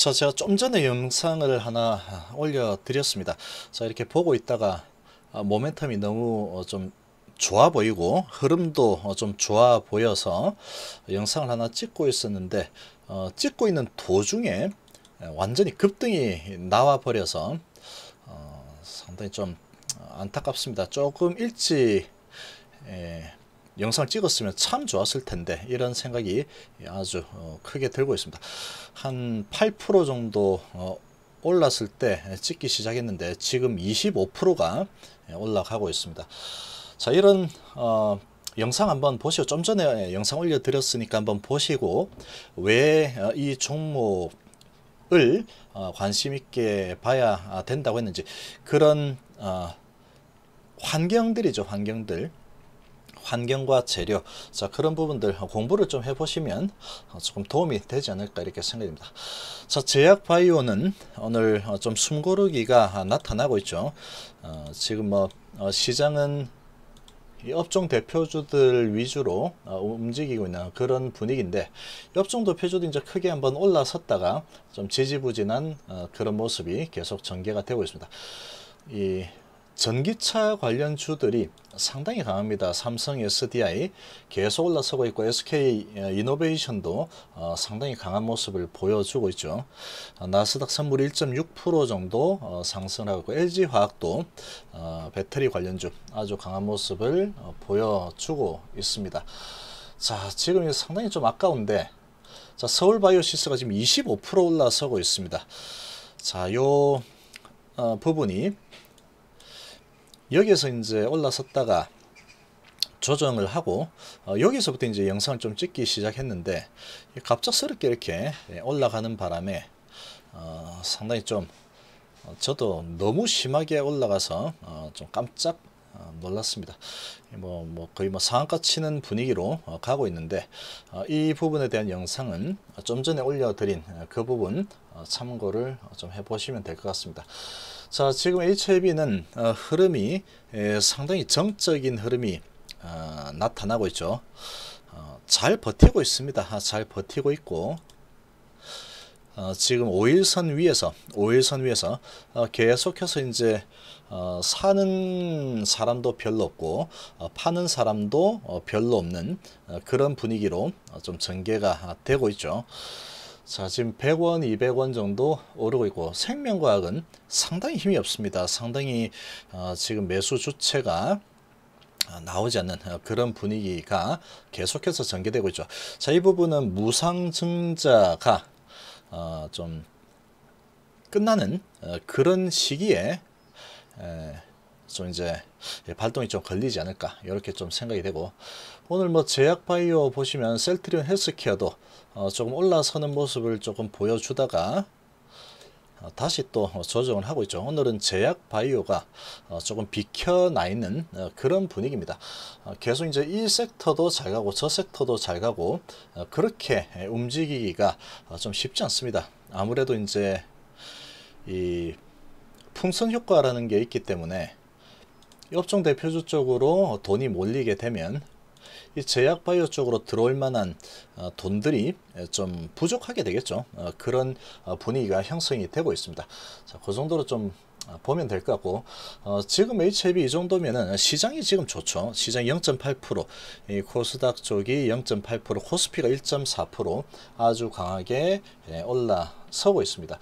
자, 제가 좀 전에 영상을 하나 올려드렸습니다. 자, 이렇게 보고 있다가 아, 모멘텀이 너무 어, 좀 좋아 보이고 흐름도 어, 좀 좋아 보여서 영상을 하나 찍고 있었는데 어, 찍고 있는 도중에 예, 완전히 급등이 나와 버려서 어, 상당히 좀 안타깝습니다. 조금 일찍 에, 예, 영상 찍었으면 참 좋았을 텐데 이런 생각이 아주 어, 크게 들고 있습니다. 한 8% 정도 어, 올랐을 때 찍기 시작했는데 지금 25%가 올라가고 있습니다. 자 이런 어, 영상 한번 보시고 좀 전에 영상 올려드렸으니까 한번 보시고 왜이 어, 종목을 관심 있게 봐야 된다고 했는지 그런 어, 환경들이죠 환경들 환경과 재료 자 그런 부분들 공부를 좀 해보시면 조금 도움이 되지 않을까 이렇게 생각됩니다. 자 제약 바이오는 오늘 좀 숨고르기가 나타나고 있죠. 어, 지금 뭐 어, 시장은 업종 대표주들 위주로 어, 움직이고 있는 그런 분위기인데 업종 대표주도 이제 크게 한번 올라섰다가 좀 지지부진한 어, 그런 모습이 계속 전개가 되고 있습니다. 이 전기차 관련 주들이 상당히 강합니다. 삼성 SDI 계속 올라서고 있고 SK 어, 이노베이션도 어, 상당히 강한 모습을 보여주고 있죠. 어, 나스닥 선물 1.6% 정도 상승하고 LG화학도 배터리 관련주 아주 강한 모습을 보여주고 있습니다. 자 지금 상당히 좀 아까운데 자 서울바이오시스가 지금 25% 올라서고 있습니다. 자요 부분이 여기에서 이제 올라섰다가 조정을 하고 어, 여기서부터 이제 영상을 좀 찍기 시작했는데 갑작스럽게 이렇게 예, 올라가는 바람에 어, 상당히 좀 어, 저도 너무 심하게 올라가서 어, 좀 깜짝 어, 놀랐습니다. 예, 뭐, 뭐 거의 뭐 상한가 치는 분위기로 어, 가고 있는데 어, 이 부분에 대한 영상은 좀 전에 올려드린 그 부분 참고를 좀 해보시면 될 것 같습니다. 자 지금 HLB는 흐름이 예, 상당히 정적인 흐름이 나타나고 있죠. 잘 버티고 있습니다. 아, 잘 버티고 있고 어, 지금 5일선 위에서 5일선 위에서 어, 계속해서 이제 어, 사는 사람도 별로 없고 어, 파는 사람도 어, 별로 없는 어, 그런 분위기로 어, 좀 전개가 되고 있죠. 자 지금 100원, 200원 정도 오르고 있고 생명과학은 상당히 힘이 없습니다. 상당히 어, 지금 매수 주체가 어, 나오지 않는 어, 그런 분위기가 계속해서 전개되고 있죠. 자, 이 부분은 무상증자가 어, 좀 끝나는 어, 그런 시기에 에, 좀 이제 발동이 좀 걸리지 않을까 이렇게 좀 생각이 되고 오늘 뭐 제약바이오 보시면 셀트리온 헬스케어도 어, 조금 올라서는 모습을 조금 보여주다가 어, 다시 또 조정을 하고 있죠. 오늘은 제약 바이오가 어, 조금 비켜나 있는 어, 그런 분위기입니다. 계속 이제 이 섹터도 잘 가고 저 섹터도 잘 가고 그렇게 움직이기가 좀 쉽지 않습니다. 아무래도 이제 이 풍선 효과라는 게 있기 때문에 업종 대표주 쪽으로 돈이 몰리게 되면 이 제약 바이오 쪽으로 들어올 만한 어, 돈들이 좀 부족하게 되겠죠. 어, 그런 어, 분위기가 형성이 되고 있습니다. 자, 그 정도로 좀 보면 될 것 같고 어, 지금 HIB 이 정도면은 시장이 지금 좋죠. 시장 0.8%이 코스닥 쪽이 0.8% 코스피가 1.4% 아주 강하게 예, 올라서고 있습니다.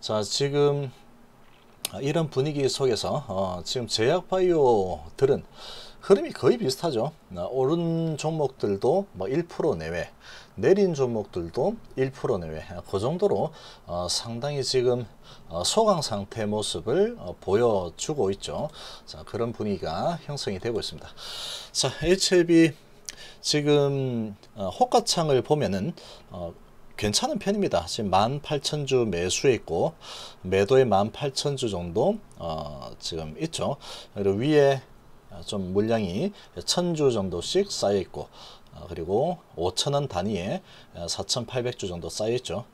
자 지금 이런 분위기 속에서 어, 지금 제약바이오들은 흐름이 거의 비슷하죠. 오른 종목들도 1% 뭐 내외, 내린 종목들도 1% 내외, 아, 그 정도로 어, 상당히 지금 어, 소강 상태 모습을 어, 보여주고 있죠. 자, 그런 분위기가 형성이 되고 있습니다. 자, HLB 지금 호가창을 보면은 괜찮은 편입니다. 지금 18,000주 매수에 있고 매도에 18,000주 정도 어, 지금 있죠. 그리고 위에 좀 물량이 1000조 정도씩 쌓여 있고 어, 그리고 5천원 단위에 4 8 0 0조 정도 쌓여있죠.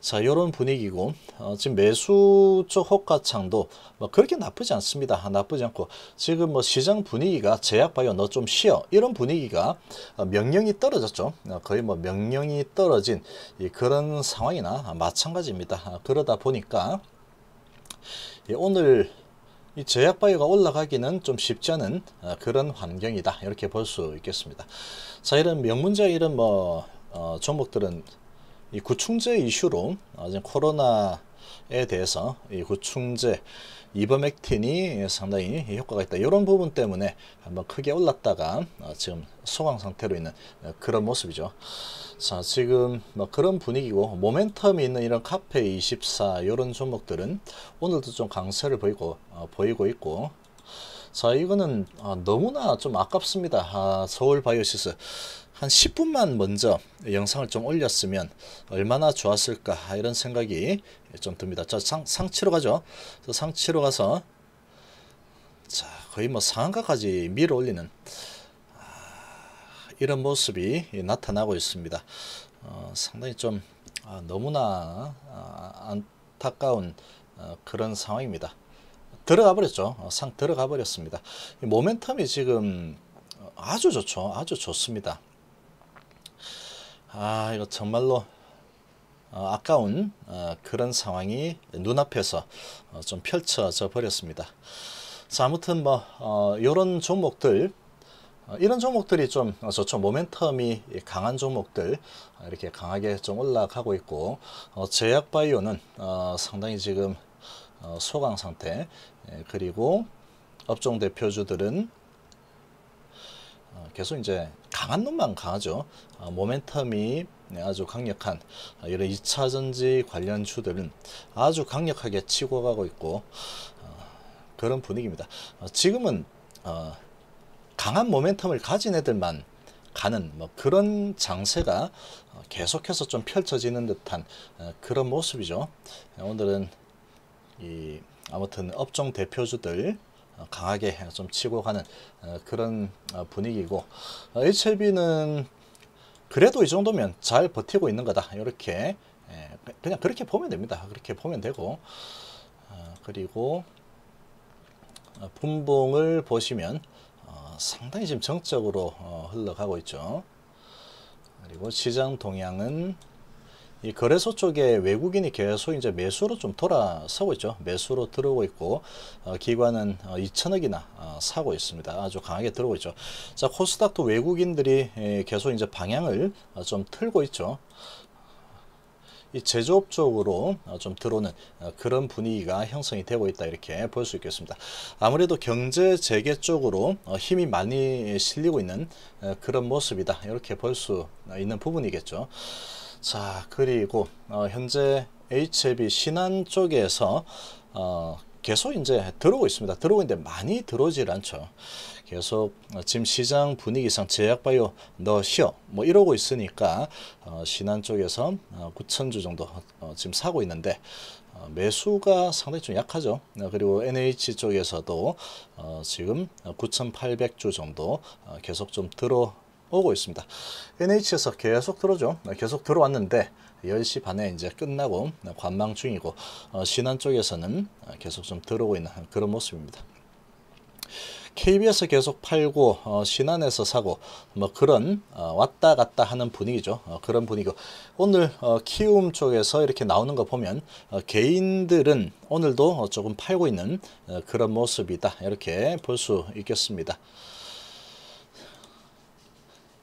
자, 이런 분위기고 어, 지금 매수 쪽 호가창도 뭐 그렇게 나쁘지 않습니다. 나쁘지 않고 지금 뭐 시장 분위기가 제약바이오 너좀 쉬어 이런 분위기가 어, 명령이 떨어졌죠. 어, 거의 뭐 명령이 떨어진 그런 상황이나 마찬가지입니다. 그러다 보니까 오늘 이 제약 바이오가 올라가기는 좀 쉽지 않은 어, 그런 환경이다 이렇게 볼 수 있겠습니다. 자 이런 명문자 이런 뭐 어, 종목들은 이 구충제 이슈로 어, 코로나에 대해서 이 구충제 이버맥틴이 상당히 효과가 있다. 이런 부분 때문에 한번 크게 올랐다가 어, 지금 소강 상태로 있는 어, 그런 모습이죠. 자 지금 뭐 그런 분위기고 모멘텀이 있는 이런 카페 24 이런 종목들은 오늘도 좀 강세를 보이고 어, 보이고 있고 자 이거는 너무나 좀 아깝습니다. 아, 서울 바이오시스 한 10분만 먼저 영상을 좀 올렸으면 얼마나 좋았을까 이런 생각이 좀 듭니다. 자, 상, 상치로 가죠. 상치로 가서 자, 거의 뭐 상한가까지 밀어 올리는 아, 이런 모습이 나타나고 있습니다. 어, 상당히 좀 아, 너무나 아, 안타까운 어, 그런 상황입니다. 들어가 버렸죠. 어, 상 들어가 버렸습니다. 모멘텀이 지금 아주 좋죠. 아주 좋습니다. 아 이거 정말로 어, 아까운 어, 그런 상황이 눈앞에서 어, 좀 펼쳐져 버렸습니다. 자, 아무튼 뭐 이런 어, 종목들 어, 이런 종목들이 좀 어, 좋죠. 모멘텀이 강한 종목들 이렇게 강하게 좀 올라가고 있고 제약바이오는 상당히 지금 소강 상태 예, 그리고 업종 대표주들은 어, 계속 이제 강한 놈만 강하죠. 어, 모멘텀이 아주 강력한 어, 이런 2차전지 관련 주들은 아주 강력하게 치고 가고 있고 그런 분위기입니다. 지금은 강한 모멘텀을 가진 애들만 가는 뭐 그런 장세가 계속해서 좀 펼쳐지는 듯한 그런 모습이죠. 오늘은 이 아무튼 업종 대표주들 어, 강하게 좀 치고 가는 어, 그런 어, 분위기고 HLB는 그래도 이 정도면 잘 버티고 있는 거다 이렇게 예, 그, 그냥 그렇게 보면 됩니다 그렇게 보면 되고 그리고 분봉을 보시면 상당히 지금 정적으로 흘러가고 있죠 그리고 시장 동향은 이 거래소 쪽에 외국인이 계속 이제 매수로 좀 돌아서고 있죠. 매수로 들어오고 있고 어, 기관은 어, 2천억이나 어, 사고 있습니다. 아주 강하게 들어오고 있죠. 자 코스닥도 외국인들이 에, 예, 계속 이제 방향을 어, 좀 틀고 있죠. 이 제조업 쪽으로 어, 좀 들어오는 어, 그런 분위기가 형성이 되고 있다 이렇게 볼 수 있겠습니다. 아무래도 경제 재개 쪽으로 어, 힘이 많이 실리고 있는 그런 모습이다 이렇게 볼 수 있는 부분이겠죠. 자 그리고 어, 현재 HB 신안 쪽에서 어, 계속 이제 들어오고 있습니다. 들어오는데 고있 많이 들어오질 않죠. 계속 어, 지금 시장 분위기상 제약바이오 넣으시오 뭐 이러고 있으니까 어, 신한 쪽에서 어, 9천주 정도 어, 지금 사고 있는데 어, 매수가 상당히 좀 약하죠. 어, 그리고 NH 쪽에서도 어, 지금 9,800주 정도 어, 계속 좀 들어 오고 있습니다. NH에서 계속 들어죠. 네, 계속 들어왔는데 10시 반에 이제 끝나고 관망 중이고 어, 신안 쪽에서는 어, 계속 좀 들어오고 있는 그런 모습입니다. k b 에 계속 팔고 어, 신안에서 사고 뭐 그런 어, 왔다 갔다 하는 분위기죠. 어, 그런 분위기고 오늘 어, 키움 쪽에서 이렇게 나오는 거 보면 어, 개인들은 오늘도 조금 팔고 있는 그런 모습이다. 이렇게 볼 수 있겠습니다.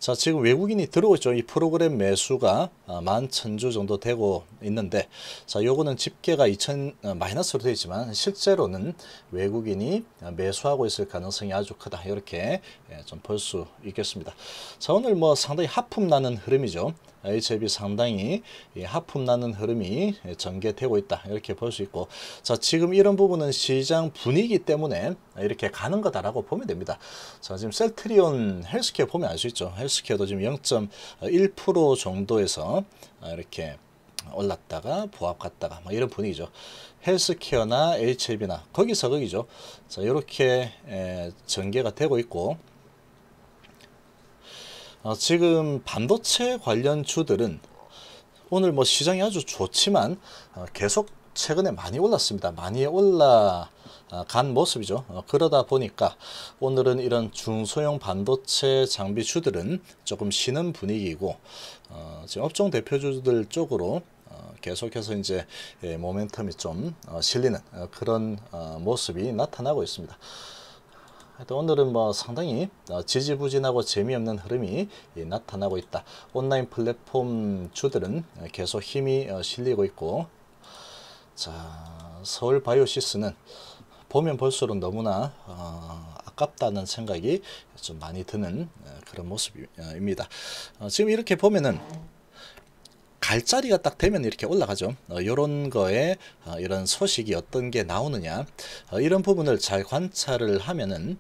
자 지금 외국인이 들어오죠이 프로그램 매수가 아, 만천주 정도 되고 있는데 자 요거는 집계가 2천 아, 마이너스로 되어 있지만 실제로는 외국인이 매수하고 있을 가능성이 아주 크다. 이렇게 예, 좀볼 수 있겠습니다. 자 오늘 뭐 상당히 하품 나는 흐름이죠. HIB 상당히 예, 하품 나는 흐름이 예, 전개되고 있다. 이렇게 볼 수 있고 자 지금 이런 부분은 시장 분위기 때문에 이렇게 가는 거다라고 보면 됩니다. 자 지금 셀트리온 헬스케어 보면 알 수 있죠. 헬스케어도 지금 0.1% 정도에서 아, 이렇게 올랐다가 보합 갔다가 뭐 이런 분위기죠. 헬스케어나 HIB나 거기서 거기죠. 자 이렇게 예, 전개가 되고 있고 어, 지금 반도체 관련 주들은 오늘 뭐 시장이 아주 좋지만 어, 계속 최근에 많이 올랐습니다. 많이 올라간 모습이죠. 어, 그러다 보니까 오늘은 이런 중소형 반도체 장비주들은 조금 쉬는 분위기고 지금 업종 대표주들 쪽으로 계속해서 이제 예, 모멘텀이 좀 실리는 그런 모습이 나타나고 있습니다. 하여튼 오늘은 뭐 상당히 어, 지지부진하고 재미없는 흐름이 예, 나타나고 있다. 온라인 플랫폼 주들은 계속 힘이 어, 실리고 있고 자 서울 바이오시스는 보면 볼수록 너무나 어, 아깝다는 생각이 좀 많이 드는 어, 그런 모습입니다. 지금 이렇게 보면은 갈 자리가 딱 되면 이렇게 올라가죠. 이런 어, 거에 어, 이런 소식이 어떤 게 나오느냐 어, 이런 부분을 잘 관찰을 하면은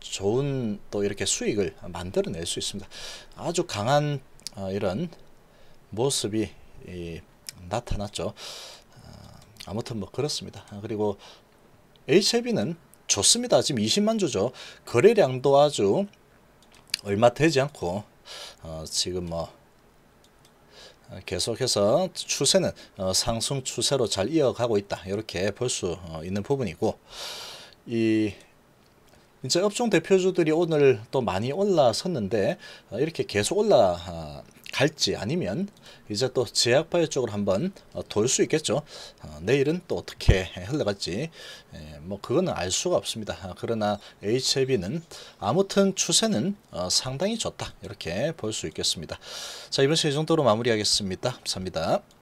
좋은 또 이렇게 수익을 만들어낼 수 있습니다. 아주 강한 이런 모습이 나타났죠. 아무튼 뭐 그렇습니다. 그리고 HIV는 좋습니다. 지금 20만 주죠. 거래량도 아주 얼마 되지 않고 지금 뭐 계속해서 추세는 어, 상승 추세로 잘 이어가고 있다. 이렇게 볼수 어, 있는 부분이고 이 이제 업종 대표주들이 오늘 또 많이 올라섰는데 어, 이렇게 계속 올라 아, 갈지 아니면 이제 또 제약바이오 쪽으로 한번 어, 돌수 있겠죠. 어, 내일은 또 어떻게 흘러갈지 예, 뭐 그거는 알 수가 없습니다. 아, 그러나 h i b 는 아무튼 추세는 어, 상당히 좋다 이렇게 볼 수 있겠습니다. 자 이번 시간 이 정도로 마무리하겠습니다. 감사합니다.